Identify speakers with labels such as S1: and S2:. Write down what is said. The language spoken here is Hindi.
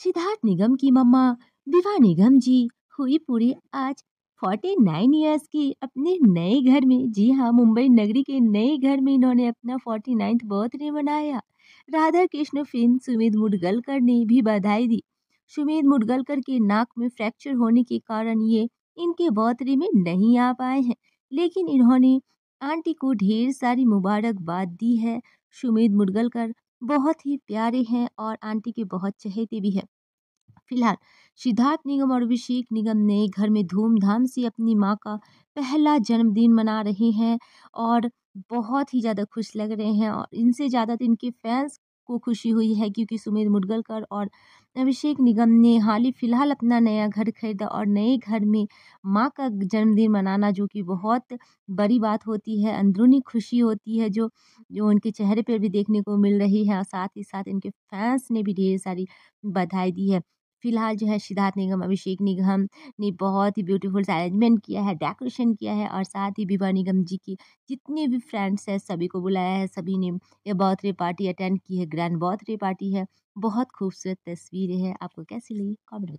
S1: सिद्धार्थ निगम की मम्मा विवाह निगम जी हुई पूरी आज 49 ईयर्स की अपने नए घर में जी हाँ मुंबई नगरी के नए घर में इन्होंने अपना फोर्टी नाइन्थ बर्थडे मनाया राधा कृष्ण फिल्म सुमित मुडगलकर ने भी बधाई दी सुमित मुडगलकर के नाक में फ्रैक्चर होने के कारण ये इनके बर्थडे में नहीं आ पाए हैं लेकिन इन्होंने आंटी को ढेर सारी मुबारकबाद दी है सुमित मुडगलकर बहुत ही प्यारे हैं और आंटी के बहुत चहेते भी हैं फिलहाल सिद्धार्थ निगम और अभिषेक निगम ने घर में धूमधाम से अपनी माँ का पहला जन्मदिन मना रहे हैं और बहुत ही ज़्यादा खुश लग रहे हैं और इनसे ज़्यादा तो इनके फैंस को खुशी हुई है क्योंकि सुमित मुडगलकर और अभिषेक निगम ने हाल ही फिलहाल अपना नया घर खरीदा और नए घर में माँ का जन्मदिन मनाना जो कि बहुत बड़ी बात होती है अंदरूनी खुशी होती है जो जो उनके चेहरे पर भी देखने को मिल रही है और साथ ही साथ इनके फैंस ने भी ढेर सारी बधाई दी है फिलहाल जो है सिद्धार्थ निगम अभिषेक निगम ने बहुत ही ब्यूटीफुल अरेंजमेंट किया है डेकोरेशन किया है और साथ ही विवाह निगम जी की जितने भी फ्रेंड्स हैं सभी को बुलाया है सभी ने यह बर्थडे पार्टी अटेंड की है ग्रैंड बर्थडे पार्टी है बहुत खूबसूरत तस्वीरें हैं आपको कैसी लगी कॉमेंट